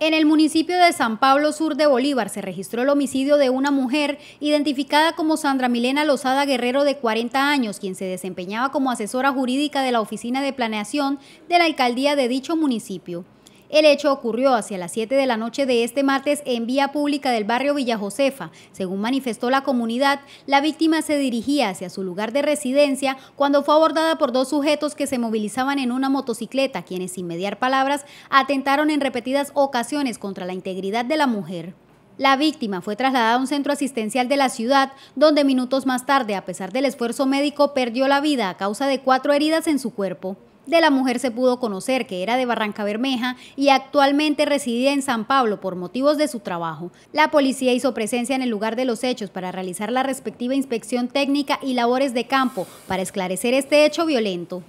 En el municipio de San Pablo Sur de Bolívar se registró el homicidio de una mujer identificada como Sandra Milena Lozada Guerrero de 40 años, quien se desempeñaba como asesora jurídica de la Oficina de Planeación de la Alcaldía de dicho municipio. El hecho ocurrió hacia las 7 de la noche de este martes en vía pública del barrio Villa Josefa. Según manifestó la comunidad, la víctima se dirigía hacia su lugar de residencia cuando fue abordada por dos sujetos que se movilizaban en una motocicleta, quienes sin mediar palabras atentaron en repetidas ocasiones contra la integridad de la mujer. La víctima fue trasladada a un centro asistencial de la ciudad, donde minutos más tarde, a pesar del esfuerzo médico, perdió la vida a causa de cuatro heridas en su cuerpo de la mujer se pudo conocer que era de Barranca Bermeja y actualmente residía en San Pablo por motivos de su trabajo. La policía hizo presencia en el lugar de los hechos para realizar la respectiva inspección técnica y labores de campo para esclarecer este hecho violento.